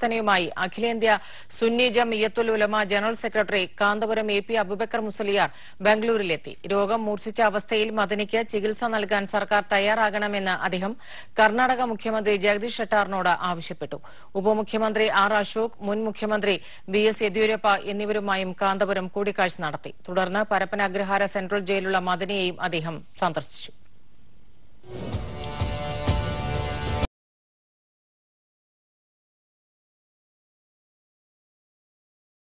പ്രവർത്തനയുമായി അഖിലേന്ത്യാ Sunni Jamiatul Ulama general secretary Kanthapuram A P Abubakar Musliyar ബംഗളൂരിലെത്തി രോഗം മൂർച്ഛിച്ച അവസ്ഥയിൽ മദനിക്ക് ചികിത്സ നൽകാൻ സർക്കാർ തയ്യാറാകണമെന്ന് അദ്ദേഹം കർണാടക മുഖ്യമന്ത്രി ജഗദീഷ് ഷെട്ടാറിനോട് ആവശ്യപ്പെട്ടു ഉപമുഖ്യമന്ത്രി ആർ അശോക് മുൻ മുഖ്യമന്ത്രി ബി എസ് യെദ്യൂരപ്പ എന്നിവരുമായും കാന്തപുരം കൂടിക്കാഴ്ച നടത്തി തുടർന്ന് പരപ്പന സെൻട്രൽ ജയിലുള്ള മദനിയെയും അദ്ദേഹം സന്ദർശിച്ചു